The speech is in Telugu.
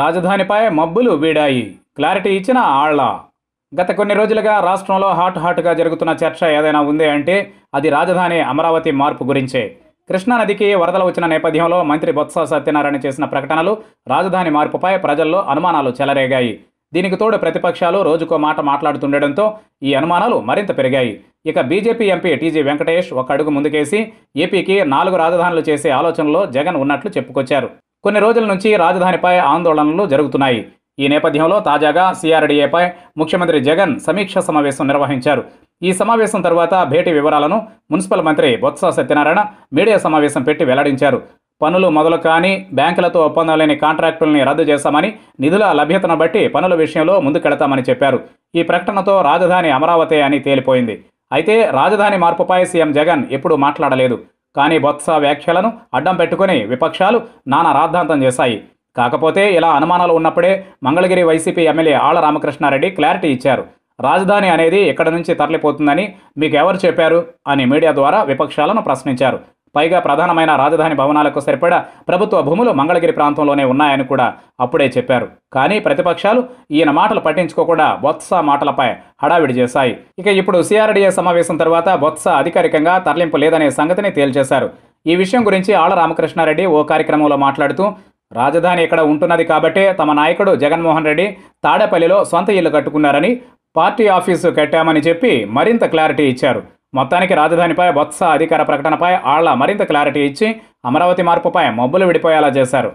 రాజధానిపై మబ్బులు వీడాయి క్లారిటీ ఇచ్చిన ఆళ్ల గత కొన్ని రోజులుగా రాష్ట్రంలో హాట్ హాట్గా జరుగుతున్న చర్చ ఏదైనా ఉంది అంటే అది రాజధాని అమరావతి మార్పు గురించే కృష్ణానదికి వరదలు వచ్చిన నేపథ్యంలో మంత్రి బొత్స సత్యనారాయణ చేసిన ప్రకటనలు రాజధాని మార్పుపై ప్రజల్లో అనుమానాలు చెలరేగాయి దీనికి తోడు ప్రతిపక్షాలు రోజుకో మాట మాట్లాడుతుండడంతో ఈ అనుమానాలు మరింత పెరిగాయి ఇక బీజేపీ ఎంపీ టీజీ వెంకటేష్ ఒక అడుగు ముందుకేసి ఏపీకి నాలుగు రాజధానులు చేసే ఆలోచనలో జగన్ ఉన్నట్లు చెప్పుకొచ్చారు కొన్ని రోజుల నుంచి రాజధానిపై ఆందోళనలు జరుగుతున్నాయి ఈ నేపథ్యంలో తాజాగా సిఆర్డీఏపై ముఖ్యమంత్రి జగన్ సమీక్ష సమావేశం నిర్వహించారు ఈ సమావేశం తర్వాత భేటీ వివరాలను మున్సిపల్ మంత్రి బొత్స సత్యనారాయణ మీడియా సమావేశం పెట్టి వెల్లడించారు పనులు మొదలు కాని బ్యాంకులతో ఒప్పందం లేని కాంట్రాక్టుల్ని రద్దు చేశామని నిధుల లభ్యతను బట్టి పనుల విషయంలో ముందుకెడతామని చెప్పారు ఈ ప్రకటనతో రాజధాని అమరావతి అని తేలిపోయింది అయితే రాజధాని మార్పుపై సీఎం జగన్ ఎప్పుడూ మాట్లాడలేదు కానీ బొత్స వ్యాఖ్యలను అడ్డం పెట్టుకుని విపక్షాలు నానా రాద్ధాంతం చేశాయి కాకపోతే ఇలా అనుమానాలు ఉన్నప్పుడే Mangalagiri YCP MLA Alla Ramakrishna Reddy clarity ఇచ్చారు రాజధాని అనేది ఇక్కడ నుంచి తరలిపోతుందని మీకెవరు చెప్పారు అని మీడియా ద్వారా విపక్షాలను ప్రశ్నించారు పైగా ప్రధానమైన రాజధాని భవనాలకు సరిపడా ప్రభుత్వ భూములు మంగళగిరి ప్రాంతంలోనే ఉన్నాయని కూడా అప్పుడే చెప్పారు కానీ ప్రతిపక్షాలు ఈయన మాటలు పట్టించుకోకుండా బొత్స మాటలపై హడావిడి చేశాయి ఇక ఇప్పుడు సిఆర్డీఏ సమావేశం తర్వాత బొత్స అధికారికంగా తరలింపు లేదనే సంగతిని తేల్చేశారు ఈ విషయం గురించి ఆళ్ల రామకృష్ణారెడ్డి ఓ కార్యక్రమంలో మాట్లాడుతూ రాజధాని ఇక్కడ ఉంటున్నది కాబట్టే తమ నాయకుడు జగన్మోహన్ రెడ్డి తాడేపల్లిలో సొంత ఇల్లు కట్టుకున్నారని పార్టీ ఆఫీసు కట్టామని చెప్పి మరింత క్లారిటీ ఇచ్చారు మొత్తానికి రాజధానిపై బొత్స అధికార ప్రకటనపై ఆళ్ల మరింత క్లారిటీ ఇచ్చి అమరావతి మార్పుపై మబ్బులు విడిపోయేలా చేశారు